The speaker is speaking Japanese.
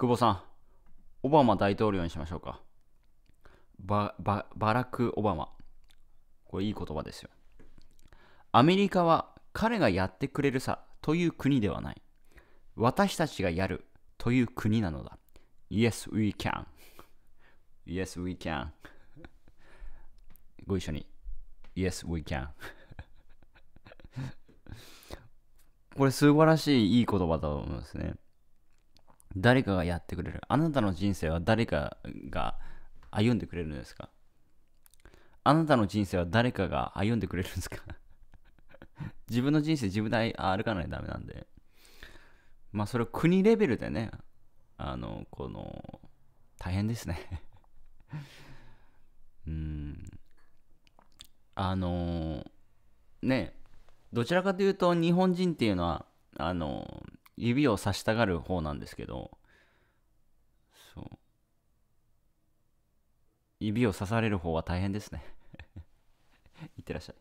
久保さん、オバマ大統領にしましょうか。バババラク・オバマ。これいい言葉ですよ。アメリカは彼がやってくれるさという国ではない。私たちがやるという国なのだ。Yes, we can. Yes, we can. ご一緒に。Yes, we can. これ素晴らしいいい言葉だと思いますね。誰かがやってくれる。あなたの人生は誰かが歩んでくれるんですかあなたの人生は誰かが歩んでくれるんですか 自分の人生自分で歩かないとダメなんで。まあそれを国レベルでね、あの、この、大変ですね うん。あの、ね、どちらかというと日本人っていうのは、あの、指をさしたがる方なんですけどそう指を刺される方は大変ですね いってらっしゃい